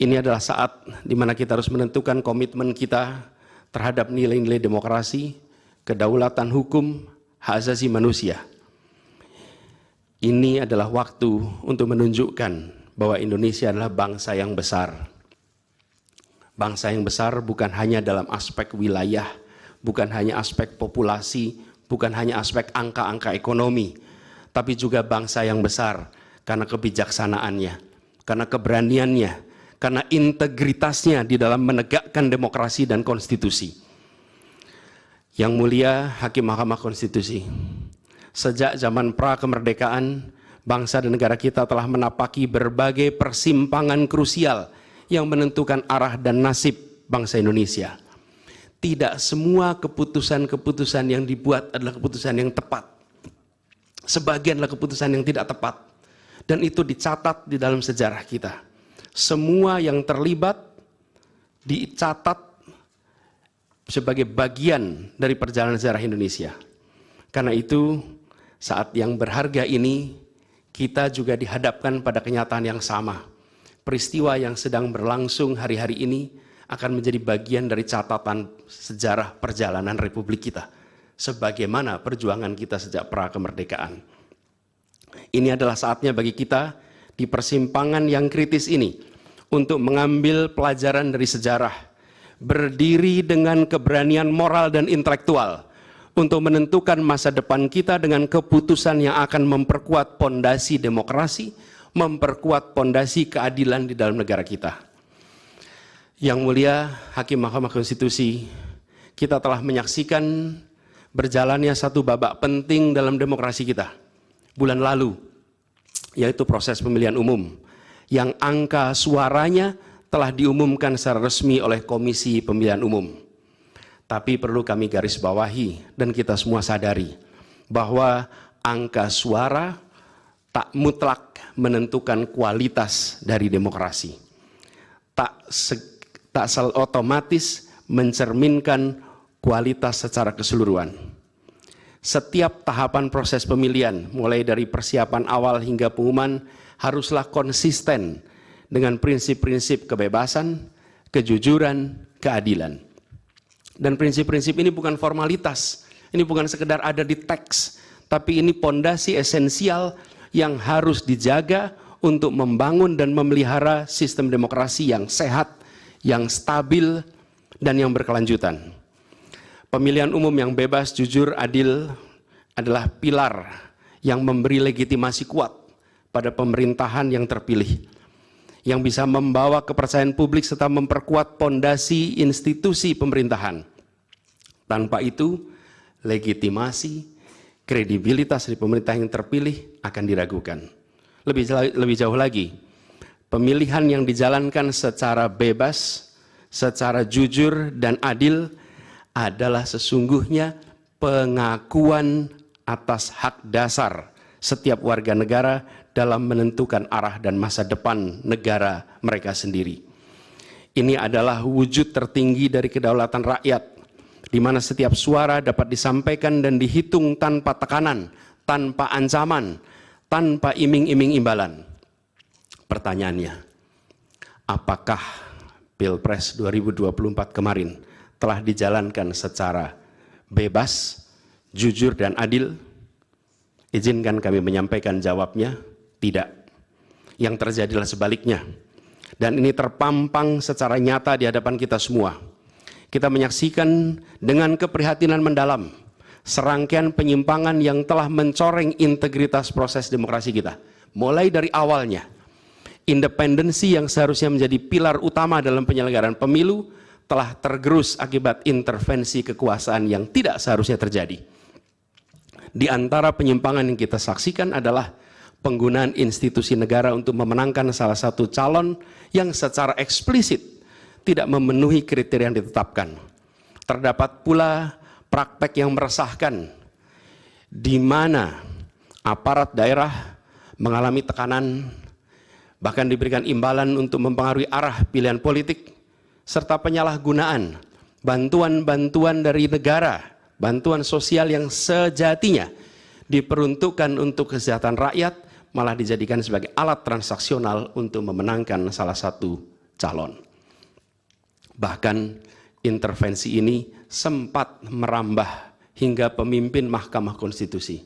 Ini adalah saat di mana kita harus menentukan komitmen kita terhadap nilai-nilai demokrasi, kedaulatan hukum, hak asasi manusia. Ini adalah waktu untuk menunjukkan bahwa Indonesia adalah bangsa yang besar. Bangsa yang besar bukan hanya dalam aspek wilayah, bukan hanya aspek populasi, bukan hanya aspek angka-angka ekonomi, tapi juga bangsa yang besar karena kebijaksanaannya, karena keberaniannya, karena integritasnya di dalam menegakkan demokrasi dan konstitusi. Yang mulia Hakim Mahkamah Konstitusi, sejak zaman pra kemerdekaan, bangsa dan negara kita telah menapaki berbagai persimpangan krusial yang menentukan arah dan nasib bangsa Indonesia. Tidak semua keputusan-keputusan yang dibuat adalah keputusan yang tepat. Sebagian adalah keputusan yang tidak tepat. Dan itu dicatat di dalam sejarah kita semua yang terlibat dicatat sebagai bagian dari perjalanan sejarah Indonesia. Karena itu, saat yang berharga ini, kita juga dihadapkan pada kenyataan yang sama. Peristiwa yang sedang berlangsung hari-hari ini akan menjadi bagian dari catatan sejarah perjalanan Republik kita. Sebagaimana perjuangan kita sejak pra kemerdekaan. Ini adalah saatnya bagi kita di persimpangan yang kritis ini untuk mengambil pelajaran dari sejarah, berdiri dengan keberanian moral dan intelektual untuk menentukan masa depan kita dengan keputusan yang akan memperkuat pondasi demokrasi, memperkuat pondasi keadilan di dalam negara kita. Yang mulia Hakim Mahkamah Konstitusi, kita telah menyaksikan berjalannya satu babak penting dalam demokrasi kita. Bulan lalu, yaitu proses pemilihan umum yang angka suaranya telah diumumkan secara resmi oleh Komisi Pemilihan Umum. Tapi perlu kami garis bawahi dan kita semua sadari bahwa angka suara tak mutlak menentukan kualitas dari demokrasi. Tak se, tak sel otomatis mencerminkan kualitas secara keseluruhan setiap tahapan proses pemilihan, mulai dari persiapan awal hingga pengumuman, haruslah konsisten dengan prinsip-prinsip kebebasan, kejujuran, keadilan. Dan prinsip-prinsip ini bukan formalitas, ini bukan sekedar ada di teks, tapi ini pondasi esensial yang harus dijaga untuk membangun dan memelihara sistem demokrasi yang sehat, yang stabil, dan yang berkelanjutan. Pemilihan umum yang bebas, jujur, adil adalah pilar yang memberi legitimasi kuat pada pemerintahan yang terpilih yang bisa membawa kepercayaan publik serta memperkuat pondasi institusi pemerintahan. Tanpa itu, legitimasi, kredibilitas dari pemerintah yang terpilih akan diragukan. Lebih, lebih jauh lagi, pemilihan yang dijalankan secara bebas, secara jujur dan adil adalah sesungguhnya pengakuan atas hak dasar setiap warga negara dalam menentukan arah dan masa depan negara mereka sendiri. Ini adalah wujud tertinggi dari kedaulatan rakyat, di mana setiap suara dapat disampaikan dan dihitung tanpa tekanan, tanpa ancaman, tanpa iming-iming imbalan. Pertanyaannya, apakah Pilpres 2024 kemarin telah dijalankan secara bebas, jujur dan adil? Izinkan kami menyampaikan jawabnya, tidak. Yang terjadilah sebaliknya. Dan ini terpampang secara nyata di hadapan kita semua. Kita menyaksikan dengan keprihatinan mendalam serangkaian penyimpangan yang telah mencoreng integritas proses demokrasi kita. Mulai dari awalnya, independensi yang seharusnya menjadi pilar utama dalam penyelenggaraan pemilu telah tergerus akibat intervensi kekuasaan yang tidak seharusnya terjadi. Di antara penyimpangan yang kita saksikan adalah penggunaan institusi negara untuk memenangkan salah satu calon yang secara eksplisit tidak memenuhi kriteria yang ditetapkan. Terdapat pula praktek yang meresahkan di mana aparat daerah mengalami tekanan bahkan diberikan imbalan untuk mempengaruhi arah pilihan politik serta penyalahgunaan bantuan-bantuan dari negara, bantuan sosial yang sejatinya diperuntukkan untuk kesehatan rakyat malah dijadikan sebagai alat transaksional untuk memenangkan salah satu calon. Bahkan intervensi ini sempat merambah hingga pemimpin Mahkamah Konstitusi.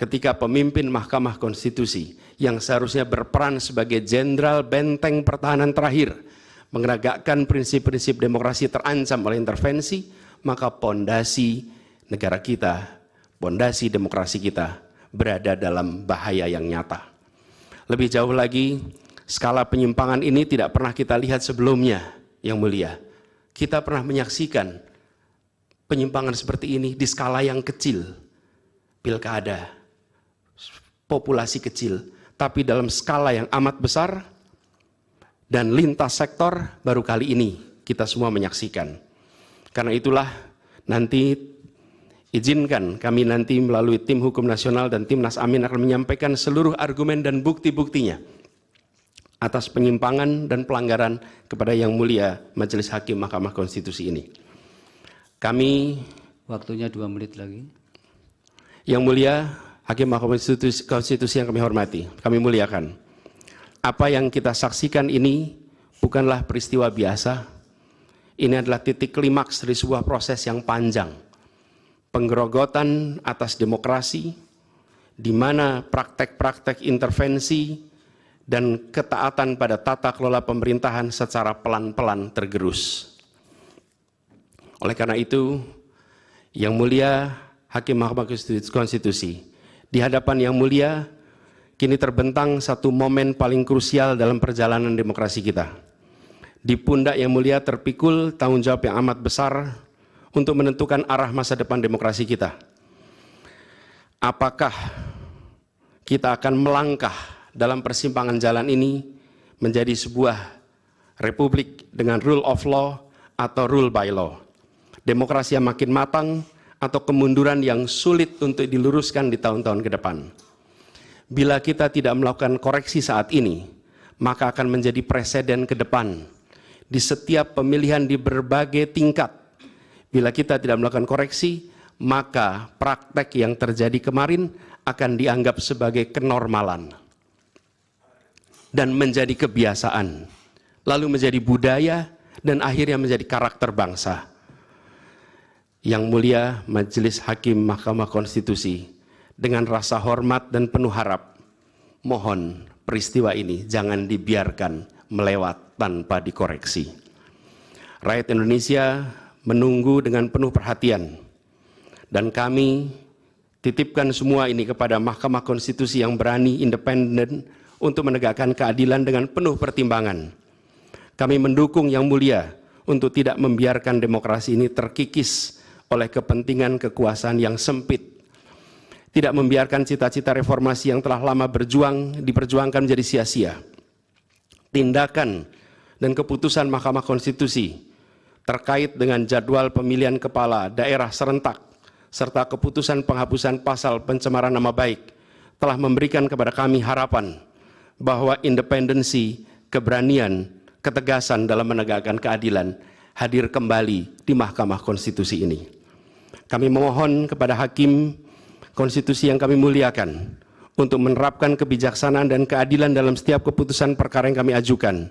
Ketika pemimpin Mahkamah Konstitusi yang seharusnya berperan sebagai jenderal benteng pertahanan terakhir menegakkan prinsip-prinsip demokrasi terancam oleh intervensi, maka pondasi negara kita, pondasi demokrasi kita berada dalam bahaya yang nyata. Lebih jauh lagi, skala penyimpangan ini tidak pernah kita lihat sebelumnya, yang mulia. Kita pernah menyaksikan penyimpangan seperti ini di skala yang kecil, pilkada, populasi kecil, tapi dalam skala yang amat besar, dan lintas sektor baru kali ini kita semua menyaksikan. Karena itulah nanti izinkan kami nanti melalui tim hukum nasional dan timnas amin akan menyampaikan seluruh argumen dan bukti-buktinya atas penyimpangan dan pelanggaran kepada Yang Mulia Majelis Hakim Mahkamah Konstitusi ini. Kami waktunya dua menit lagi. Yang Mulia Hakim Mahkamah Konstitusi, Konstitusi yang kami hormati, kami muliakan apa yang kita saksikan ini bukanlah peristiwa biasa. Ini adalah titik klimaks dari sebuah proses yang panjang. Penggerogotan atas demokrasi, di mana praktek-praktek intervensi dan ketaatan pada tata kelola pemerintahan secara pelan-pelan tergerus. Oleh karena itu, Yang Mulia Hakim Mahkamah Konstitusi, di hadapan Yang Mulia kini terbentang satu momen paling krusial dalam perjalanan demokrasi kita. Di pundak yang mulia terpikul tanggung jawab yang amat besar untuk menentukan arah masa depan demokrasi kita. Apakah kita akan melangkah dalam persimpangan jalan ini menjadi sebuah republik dengan rule of law atau rule by law? Demokrasi yang makin matang atau kemunduran yang sulit untuk diluruskan di tahun-tahun ke depan? bila kita tidak melakukan koreksi saat ini, maka akan menjadi presiden ke depan di setiap pemilihan di berbagai tingkat. Bila kita tidak melakukan koreksi, maka praktek yang terjadi kemarin akan dianggap sebagai kenormalan dan menjadi kebiasaan, lalu menjadi budaya dan akhirnya menjadi karakter bangsa. Yang mulia Majelis Hakim Mahkamah Konstitusi, dengan rasa hormat dan penuh harap, mohon peristiwa ini jangan dibiarkan melewat tanpa dikoreksi. Rakyat Indonesia menunggu dengan penuh perhatian dan kami titipkan semua ini kepada Mahkamah Konstitusi yang berani independen untuk menegakkan keadilan dengan penuh pertimbangan. Kami mendukung Yang Mulia untuk tidak membiarkan demokrasi ini terkikis oleh kepentingan kekuasaan yang sempit tidak membiarkan cita-cita reformasi yang telah lama berjuang diperjuangkan menjadi sia-sia. Tindakan dan keputusan Mahkamah Konstitusi terkait dengan jadwal pemilihan kepala daerah serentak serta keputusan penghapusan pasal pencemaran nama baik telah memberikan kepada kami harapan bahwa independensi, keberanian, ketegasan dalam menegakkan keadilan hadir kembali di Mahkamah Konstitusi ini. Kami memohon kepada hakim konstitusi yang kami muliakan untuk menerapkan kebijaksanaan dan keadilan dalam setiap keputusan perkara yang kami ajukan,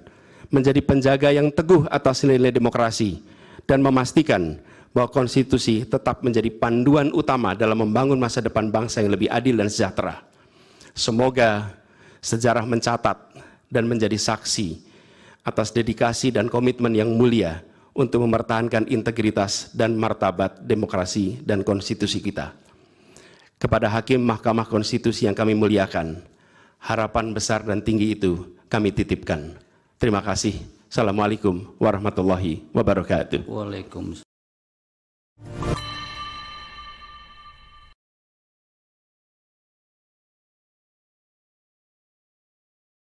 menjadi penjaga yang teguh atas nilai nilai demokrasi, dan memastikan bahwa konstitusi tetap menjadi panduan utama dalam membangun masa depan bangsa yang lebih adil dan sejahtera. Semoga sejarah mencatat dan menjadi saksi atas dedikasi dan komitmen yang mulia untuk mempertahankan integritas dan martabat demokrasi dan konstitusi kita kepada hakim Mahkamah Konstitusi yang kami muliakan. Harapan besar dan tinggi itu kami titipkan. Terima kasih. Assalamualaikum warahmatullahi wabarakatuh. Waalaikumsalam.